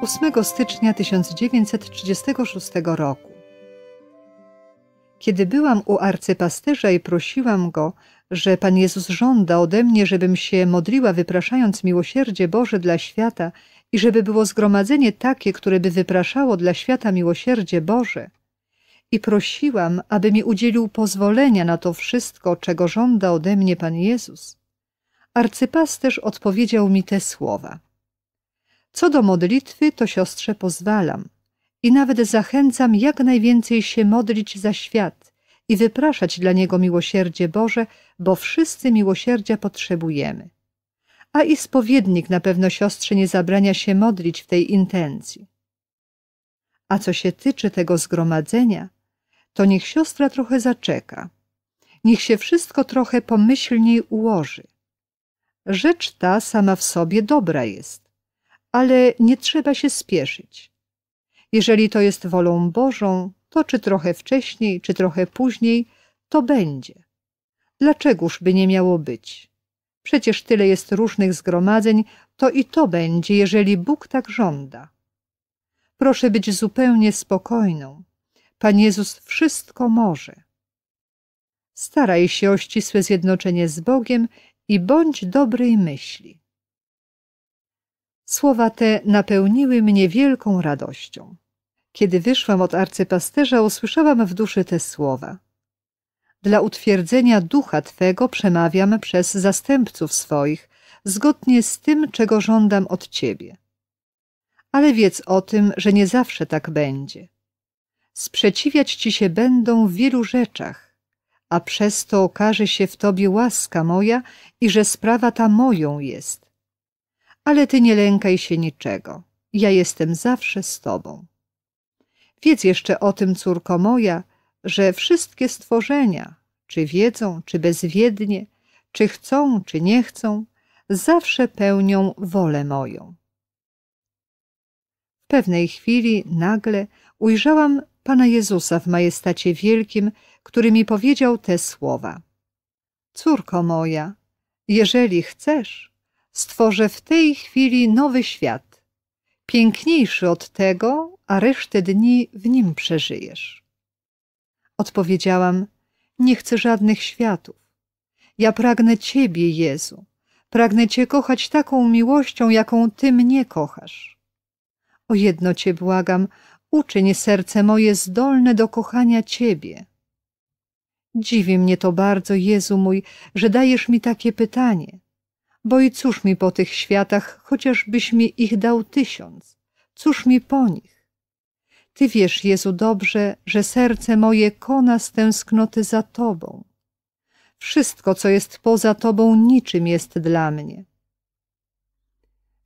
8 stycznia 1936 roku. Kiedy byłam u arcypasterza i prosiłam go, że Pan Jezus żąda ode mnie, żebym się modliła, wypraszając miłosierdzie Boże dla świata i żeby było zgromadzenie takie, które by wypraszało dla świata miłosierdzie Boże, i prosiłam, aby mi udzielił pozwolenia na to wszystko, czego żąda ode mnie Pan Jezus, arcypasterz odpowiedział mi te słowa – co do modlitwy, to siostrze pozwalam i nawet zachęcam jak najwięcej się modlić za świat i wypraszać dla niego miłosierdzie Boże, bo wszyscy miłosierdzia potrzebujemy. A i spowiednik na pewno siostrze nie zabrania się modlić w tej intencji. A co się tyczy tego zgromadzenia, to niech siostra trochę zaczeka. Niech się wszystko trochę pomyślniej ułoży. Rzecz ta sama w sobie dobra jest, ale nie trzeba się spieszyć. Jeżeli to jest wolą Bożą, to czy trochę wcześniej, czy trochę później, to będzie. Dlaczegoż by nie miało być? Przecież tyle jest różnych zgromadzeń, to i to będzie, jeżeli Bóg tak żąda. Proszę być zupełnie spokojną. Pan Jezus wszystko może. Staraj się o ścisłe zjednoczenie z Bogiem i bądź dobrej myśli. Słowa te napełniły mnie wielką radością. Kiedy wyszłam od arcypasterza, usłyszałam w duszy te słowa. Dla utwierdzenia ducha Twego przemawiam przez zastępców swoich, zgodnie z tym, czego żądam od Ciebie. Ale wiedz o tym, że nie zawsze tak będzie. Sprzeciwiać Ci się będą w wielu rzeczach, a przez to okaże się w Tobie łaska moja i że sprawa ta moją jest ale ty nie lękaj się niczego. Ja jestem zawsze z tobą. Wiedz jeszcze o tym, córko moja, że wszystkie stworzenia, czy wiedzą, czy bezwiednie, czy chcą, czy nie chcą, zawsze pełnią wolę moją. W pewnej chwili nagle ujrzałam Pana Jezusa w majestacie wielkim, który mi powiedział te słowa. Córko moja, jeżeli chcesz, stworzę w tej chwili nowy świat, piękniejszy od tego, a resztę dni w nim przeżyjesz. Odpowiedziałam, nie chcę żadnych światów. Ja pragnę Ciebie, Jezu. Pragnę Cię kochać taką miłością, jaką Ty mnie kochasz. O jedno Cię błagam, uczyń serce moje zdolne do kochania Ciebie. Dziwi mnie to bardzo, Jezu mój, że dajesz mi takie pytanie bo i cóż mi po tych światach, chociażbyś mi ich dał tysiąc, cóż mi po nich? Ty wiesz, Jezu, dobrze, że serce moje kona z tęsknoty za Tobą. Wszystko, co jest poza Tobą, niczym jest dla mnie.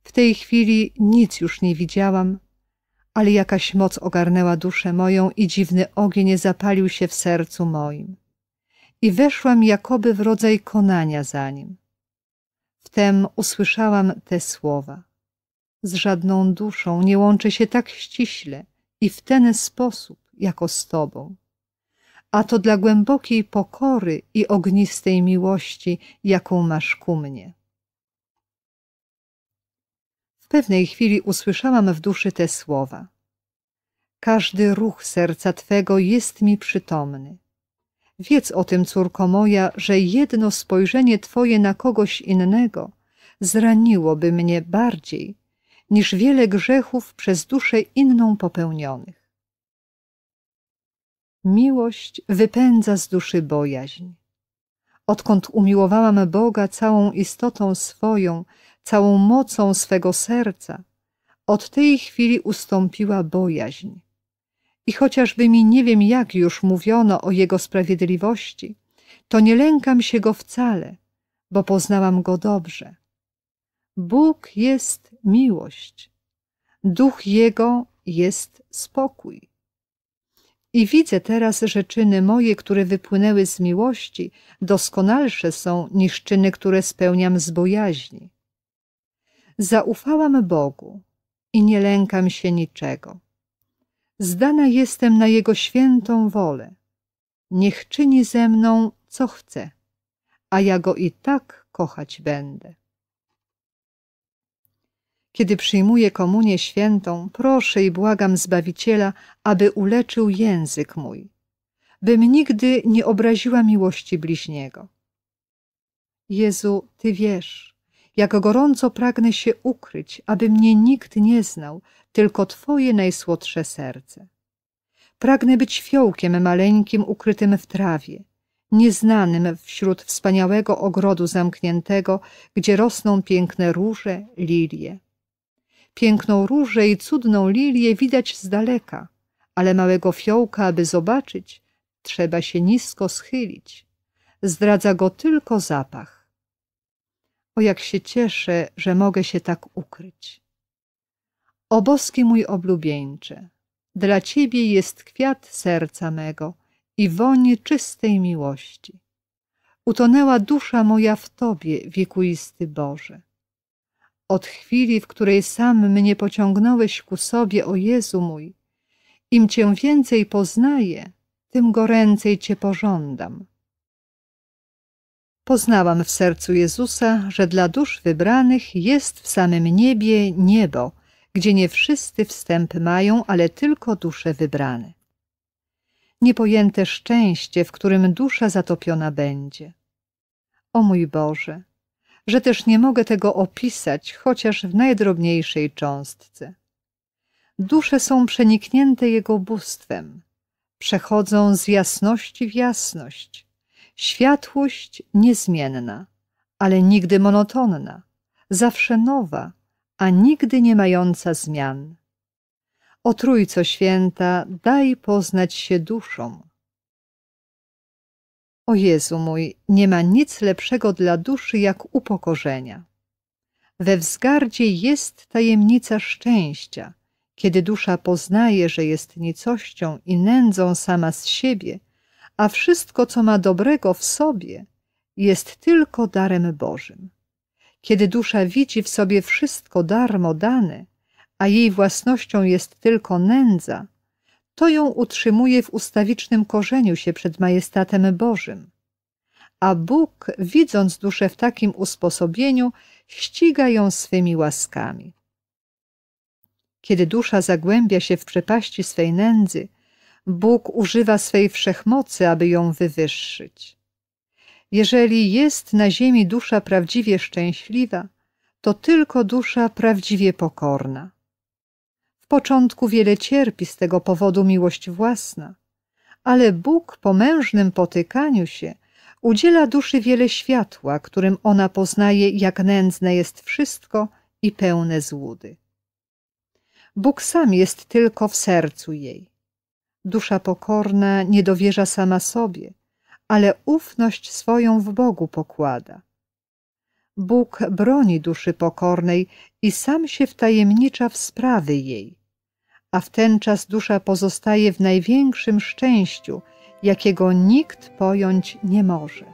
W tej chwili nic już nie widziałam, ale jakaś moc ogarnęła duszę moją i dziwny ogień zapalił się w sercu moim. I weszłam jakoby w rodzaj konania za nim. Wtem usłyszałam te słowa. Z żadną duszą nie łączę się tak ściśle i w ten sposób, jako z Tobą. A to dla głębokiej pokory i ognistej miłości, jaką masz ku mnie. W pewnej chwili usłyszałam w duszy te słowa. Każdy ruch serca Twego jest mi przytomny. Wiedz o tym, córko moja, że jedno spojrzenie Twoje na kogoś innego zraniłoby mnie bardziej niż wiele grzechów przez duszę inną popełnionych. Miłość wypędza z duszy bojaźń. Odkąd umiłowałam Boga całą istotą swoją, całą mocą swego serca, od tej chwili ustąpiła bojaźń i chociażby mi nie wiem jak już mówiono o Jego sprawiedliwości, to nie lękam się Go wcale, bo poznałam Go dobrze. Bóg jest miłość, duch Jego jest spokój. I widzę teraz, że czyny moje, które wypłynęły z miłości, doskonalsze są niż czyny, które spełniam z bojaźni. Zaufałam Bogu i nie lękam się niczego zdana jestem na Jego świętą wolę. Niech czyni ze mną, co chce, a ja Go i tak kochać będę. Kiedy przyjmuję komunię świętą, proszę i błagam Zbawiciela, aby uleczył język mój, bym nigdy nie obraziła miłości bliźniego. Jezu, Ty wiesz, jak gorąco pragnę się ukryć, aby mnie nikt nie znał, tylko Twoje najsłodsze serce. Pragnę być fiołkiem maleńkim ukrytym w trawie, nieznanym wśród wspaniałego ogrodu zamkniętego, gdzie rosną piękne róże, lilie. Piękną różę i cudną lilię widać z daleka, ale małego fiołka, aby zobaczyć, trzeba się nisko schylić. Zdradza go tylko zapach. O jak się cieszę, że mogę się tak ukryć. O boski mój oblubieńcze, dla Ciebie jest kwiat serca mego i woń czystej miłości. Utonęła dusza moja w Tobie, wiekuisty Boże. Od chwili, w której sam mnie pociągnąłeś ku sobie, o Jezu mój, im Cię więcej poznaję, tym goręcej Cię pożądam. Poznałam w sercu Jezusa, że dla dusz wybranych jest w samym niebie niebo, gdzie nie wszyscy wstęp mają, ale tylko dusze wybrane. Niepojęte szczęście, w którym dusza zatopiona będzie. O mój Boże, że też nie mogę tego opisać, chociaż w najdrobniejszej cząstce. Dusze są przeniknięte Jego bóstwem, przechodzą z jasności w jasność, Światłość niezmienna, ale nigdy monotonna, zawsze nowa, a nigdy nie mająca zmian. O Trójco Święta daj poznać się duszom. O Jezu mój, nie ma nic lepszego dla duszy jak upokorzenia. We wzgardzie jest tajemnica szczęścia, kiedy dusza poznaje, że jest nicością i nędzą sama z siebie – a wszystko, co ma dobrego w sobie, jest tylko darem Bożym. Kiedy dusza widzi w sobie wszystko darmo dane, a jej własnością jest tylko nędza, to ją utrzymuje w ustawicznym korzeniu się przed majestatem Bożym. A Bóg, widząc duszę w takim usposobieniu, ściga ją swymi łaskami. Kiedy dusza zagłębia się w przepaści swej nędzy, Bóg używa swej wszechmocy, aby ją wywyższyć. Jeżeli jest na ziemi dusza prawdziwie szczęśliwa, to tylko dusza prawdziwie pokorna. W początku wiele cierpi z tego powodu miłość własna, ale Bóg po mężnym potykaniu się udziela duszy wiele światła, którym ona poznaje, jak nędzne jest wszystko i pełne złudy. Bóg sam jest tylko w sercu jej. Dusza pokorna nie dowierza sama sobie, ale ufność swoją w Bogu pokłada. Bóg broni duszy pokornej i sam się wtajemnicza w sprawy jej, a w ten czas dusza pozostaje w największym szczęściu, jakiego nikt pojąć nie może.